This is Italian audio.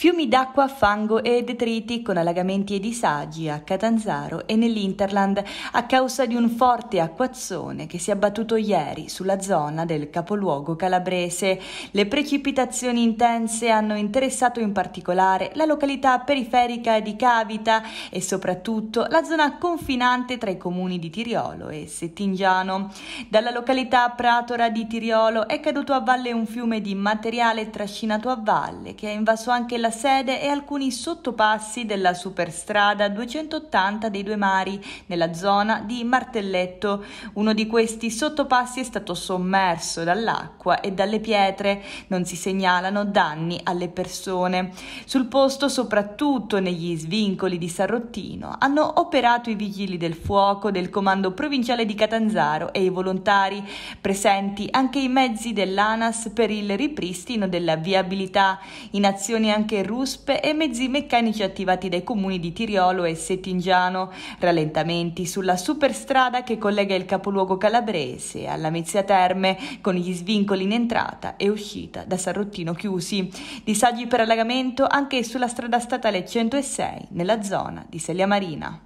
Fiumi d'acqua, fango e detriti con allagamenti e disagi a Catanzaro e nell'Interland a causa di un forte acquazzone che si è abbattuto ieri sulla zona del capoluogo calabrese. Le precipitazioni intense hanno interessato in particolare la località periferica di Cavita e soprattutto la zona confinante tra i comuni di Tiriolo e Settingiano. Dalla località Pratora di Tiriolo è caduto a valle un fiume di materiale trascinato a valle che ha invaso anche la della sede e alcuni sottopassi della superstrada 280 dei Due Mari, nella zona di Martelletto. Uno di questi sottopassi è stato sommerso dall'acqua e dalle pietre. Non si segnalano danni alle persone. Sul posto, soprattutto negli svincoli di San Rottino, hanno operato i vigili del fuoco del comando provinciale di Catanzaro e i volontari, presenti anche i mezzi dell'ANAS per il ripristino della viabilità, in azioni anche e ruspe e mezzi meccanici attivati dai comuni di Tiriolo e Settingiano, rallentamenti sulla superstrada che collega il capoluogo calabrese alla Mezzia Terme con gli svincoli in entrata e uscita da Sarrottino chiusi, disagi per allagamento anche sulla strada statale 106 nella zona di Sellia Marina.